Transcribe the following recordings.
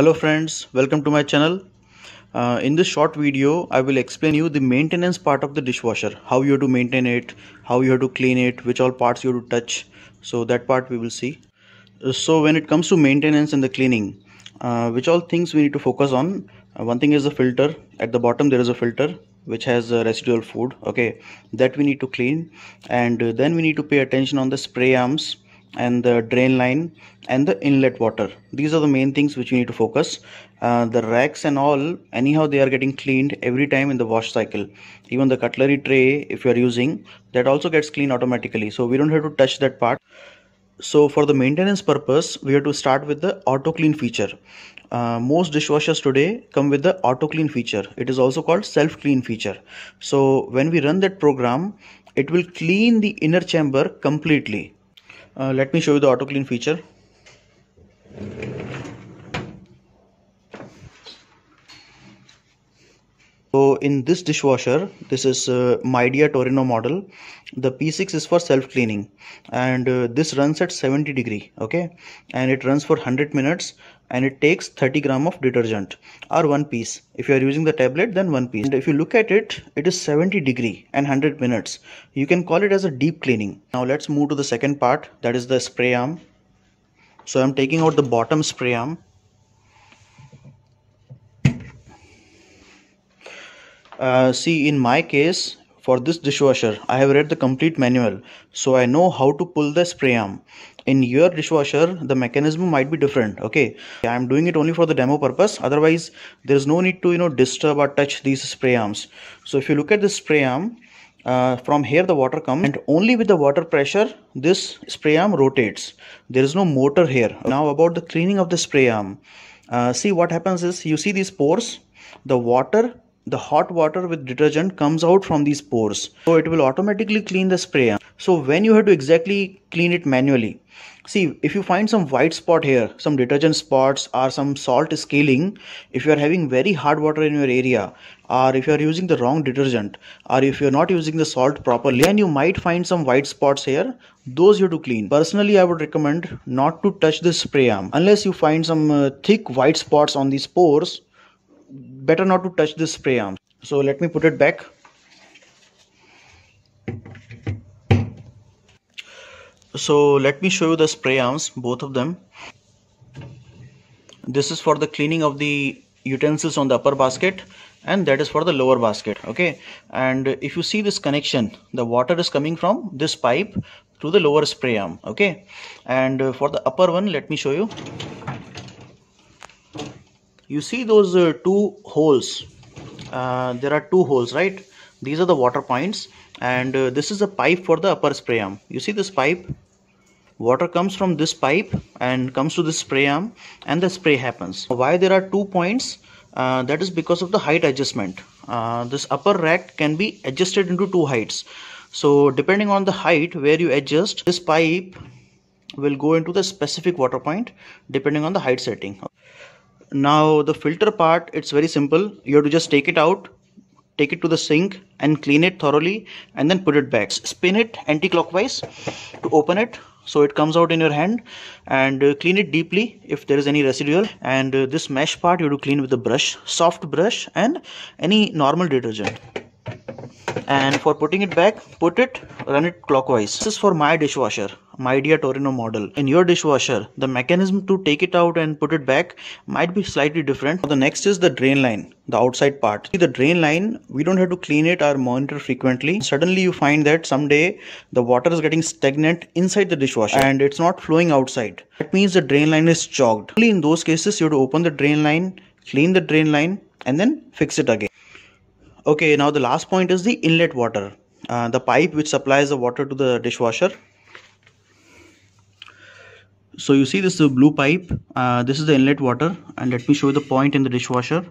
hello friends welcome to my channel uh, in this short video I will explain you the maintenance part of the dishwasher how you have to maintain it how you have to clean it which all parts you have to touch so that part we will see uh, so when it comes to maintenance and the cleaning uh, which all things we need to focus on uh, one thing is the filter at the bottom there is a filter which has uh, residual food okay that we need to clean and uh, then we need to pay attention on the spray arms and the drain line and the inlet water these are the main things which you need to focus uh, the racks and all anyhow they are getting cleaned every time in the wash cycle even the cutlery tray if you are using that also gets cleaned automatically so we don't have to touch that part so for the maintenance purpose we have to start with the auto clean feature uh, most dishwashers today come with the auto clean feature it is also called self clean feature so when we run that program it will clean the inner chamber completely uh, let me show you the auto clean feature So in this dishwasher, this is uh, Midea Torino model. The P6 is for self-cleaning and uh, this runs at 70 degree. Okay. And it runs for 100 minutes and it takes 30 gram of detergent or one piece if you are using the tablet then one piece and if you look at it it is 70 degree and 100 minutes you can call it as a deep cleaning now let's move to the second part that is the spray arm so i'm taking out the bottom spray arm uh, see in my case for this dishwasher i have read the complete manual so i know how to pull the spray arm in your dishwasher the mechanism might be different okay i'm doing it only for the demo purpose otherwise there is no need to you know disturb or touch these spray arms so if you look at the spray arm uh, from here the water comes and only with the water pressure this spray arm rotates there is no motor here now about the cleaning of the spray arm uh, see what happens is you see these pores the water the hot water with detergent comes out from these pores so it will automatically clean the sprayer so when you have to exactly clean it manually see if you find some white spot here some detergent spots or some salt scaling if you are having very hard water in your area or if you are using the wrong detergent or if you are not using the salt properly then you might find some white spots here those you have to clean personally i would recommend not to touch the spray arm unless you find some uh, thick white spots on these pores better not to touch the spray arm so let me put it back so let me show you the spray arms both of them this is for the cleaning of the utensils on the upper basket and that is for the lower basket okay and if you see this connection the water is coming from this pipe to the lower spray arm okay and for the upper one let me show you you see those uh, two holes uh, there are two holes right these are the water points and uh, this is a pipe for the upper spray arm you see this pipe water comes from this pipe and comes to the spray arm and the spray happens why there are two points uh, that is because of the height adjustment uh, this upper rack can be adjusted into two heights so depending on the height where you adjust this pipe will go into the specific water point depending on the height setting now the filter part it's very simple you have to just take it out take it to the sink and clean it thoroughly and then put it back spin it anti-clockwise to open it so it comes out in your hand and uh, clean it deeply if there is any residual and uh, this mesh part you have to clean with a brush soft brush and any normal detergent and for putting it back put it run it clockwise this is for my dishwasher my dear torino model in your dishwasher the mechanism to take it out and put it back might be slightly different the next is the drain line the outside part See the drain line we don't have to clean it or monitor frequently suddenly you find that someday the water is getting stagnant inside the dishwasher and it's not flowing outside that means the drain line is clogged only in those cases you have to open the drain line clean the drain line and then fix it again okay now the last point is the inlet water uh, the pipe which supplies the water to the dishwasher so you see this blue pipe uh, this is the inlet water and let me show you the point in the dishwasher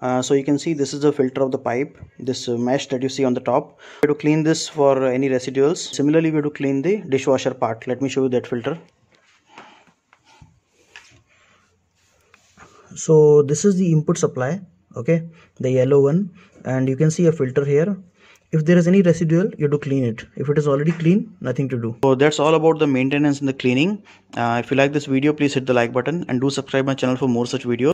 uh, so you can see this is the filter of the pipe this uh, mesh that you see on the top we have to clean this for any residuals similarly we have to clean the dishwasher part let me show you that filter so this is the input supply okay the yellow one and you can see a filter here if there is any residual you do clean it if it is already clean nothing to do so that's all about the maintenance and the cleaning uh, if you like this video please hit the like button and do subscribe my channel for more such videos